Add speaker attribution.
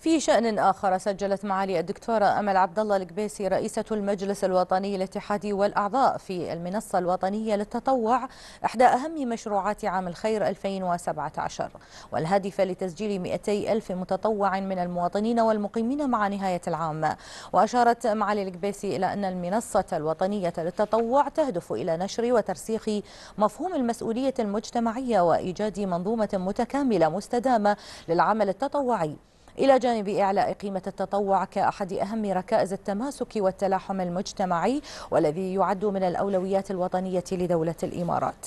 Speaker 1: في شأن آخر سجلت معالي الدكتورة أمل عبد الله القبيسي رئيسة المجلس الوطني الاتحادي والأعضاء في المنصة الوطنية للتطوع إحدى أهم مشروعات عام الخير 2017 والهادفة لتسجيل 200 ألف متطوع من المواطنين والمقيمين مع نهاية العام وأشارت معالي القبيسي إلى أن المنصة الوطنية للتطوع تهدف إلى نشر وترسيخ مفهوم المسؤولية المجتمعية وإيجاد منظومة متكاملة مستدامة للعمل التطوعي إلى جانب إعلاء قيمة التطوع كأحد أهم ركائز التماسك والتلاحم المجتمعي والذي يعد من الأولويات الوطنية لدولة الإمارات